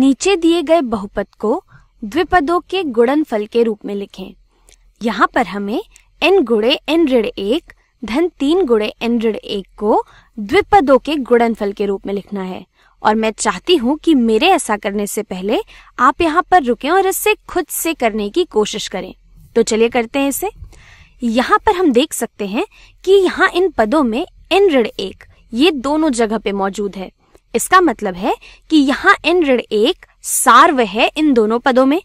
नीचे दिए गए बहुपद को द्विपदों के गुणनफल के रूप में लिखें यहाँ पर हमें एन गुड़े एन ऋण एक धन तीन गुड़े एन ऋण एक को द्विपदों के गुणनफल के रूप में लिखना है और मैं चाहती हूँ कि मेरे ऐसा करने से पहले आप यहाँ पर रुकें और इससे खुद से करने की कोशिश करें तो चलिए करते हैं इसे यहाँ पर हम देख सकते हैं कि यहाँ इन पदों में एन ऋण एक ये दोनों जगह पे मौजूद है इसका मतलब है कि यहाँ एन ऋण एक सार्व है इन दोनों पदों में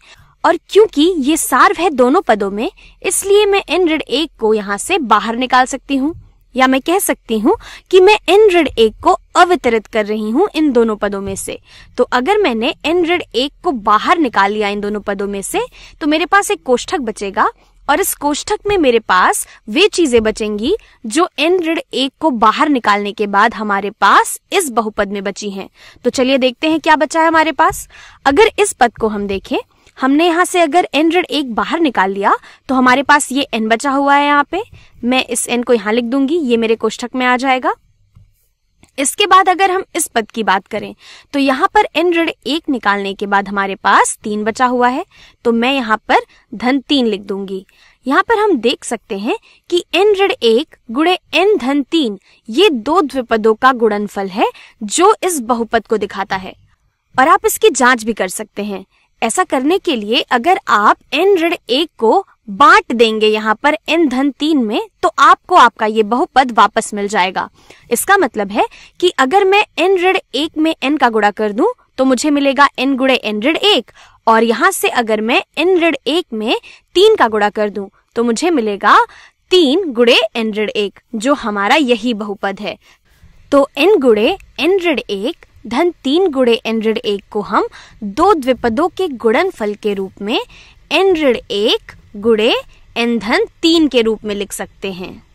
और क्योंकि ये सार्व है दोनों पदों में इसलिए मैं एन ऋण एक को यहाँ से बाहर निकाल सकती हूँ या मैं कह सकती हूँ कि मैं एन ऋण एक को अवितरित कर रही हूँ इन दोनों पदों में से तो अगर मैंने एन ऋण एक को बाहर निकाल लिया इन दोनों पदों में से तो मेरे पास एक कोष्ठक बचेगा और इस कोष्ठक में मेरे पास वे चीजें बचेंगी जो एन ऋण एक को बाहर निकालने के बाद हमारे पास इस बहुपद में बची हैं। तो चलिए देखते हैं क्या बचा है हमारे पास अगर इस पद को हम देखें हमने यहाँ से अगर एन ऋण एक बाहर निकाल लिया तो हमारे पास ये एन बचा हुआ है यहाँ पे मैं इस एन को यहाँ लिख दूंगी ये मेरे कोष्ठक में आ जाएगा इसके बाद अगर हम इस पद की बात करें तो यहाँ पर एन ऋण एक निकालने के बाद हमारे पास तीन बचा हुआ है तो मैं यहाँ पर धन तीन लिख दूंगी यहाँ पर हम देख सकते हैं कि एन ऋण एक गुणे एन धन तीन ये दो द्विपदों का गुणनफल है जो इस बहुपद को दिखाता है और आप इसकी जांच भी कर सकते हैं ऐसा करने के लिए अगर आप एन ऋण एक को बांट देंगे यहाँ पर एन धन तीन में तो आपको आपका ये बहुपद वापस मिल जाएगा इसका मतलब है कि अगर मैं एन ऋण एक में एन का गुड़ा कर दूं तो मुझे मिलेगा एन गुड़े एन ऋण एक और यहाँ से अगर मैं एन ऋण एक में तीन का गुड़ा कर दूं तो मुझे मिलेगा तीन गुड़े एन ऋण एक जो हमारा यही बहुपद है तो एन गुड़े एन ऋण एक धन तीन गुड़े एन ऋण एक को हम दो द्विपदों के गुणनफल के रूप में एन ऋण एक गुड़े एन धन तीन के रूप में लिख सकते हैं